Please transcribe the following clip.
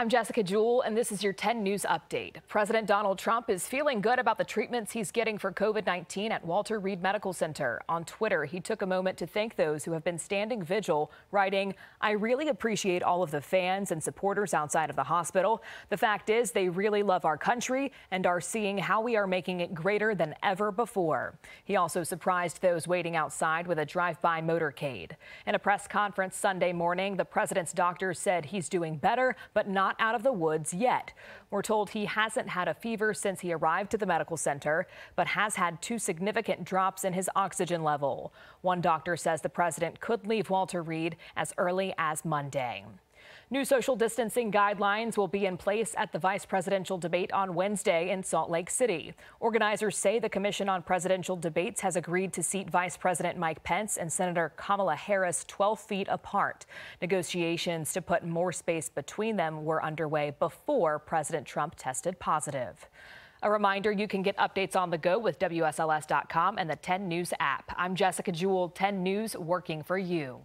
I'm Jessica Jewell, and this is your 10 News Update. President Donald Trump is feeling good about the treatments he's getting for COVID 19 at Walter Reed Medical Center. On Twitter, he took a moment to thank those who have been standing vigil, writing, I really appreciate all of the fans and supporters outside of the hospital. The fact is, they really love our country and are seeing how we are making it greater than ever before. He also surprised those waiting outside with a drive by motorcade. In a press conference Sunday morning, the president's doctor said he's doing better, but not not out of the woods yet. We're told he hasn't had a fever since he arrived to the medical center, but has had two significant drops in his oxygen level. One doctor says the president could leave Walter Reed as early as Monday. New social distancing guidelines will be in place at the vice presidential debate on Wednesday in Salt Lake City. Organizers say the Commission on Presidential Debates has agreed to seat Vice President Mike Pence and Senator Kamala Harris 12 feet apart. Negotiations to put more space between them were underway before President Trump tested positive. A reminder, you can get updates on the go with WSLS.com and the 10 News app. I'm Jessica Jewell, 10 News, working for you.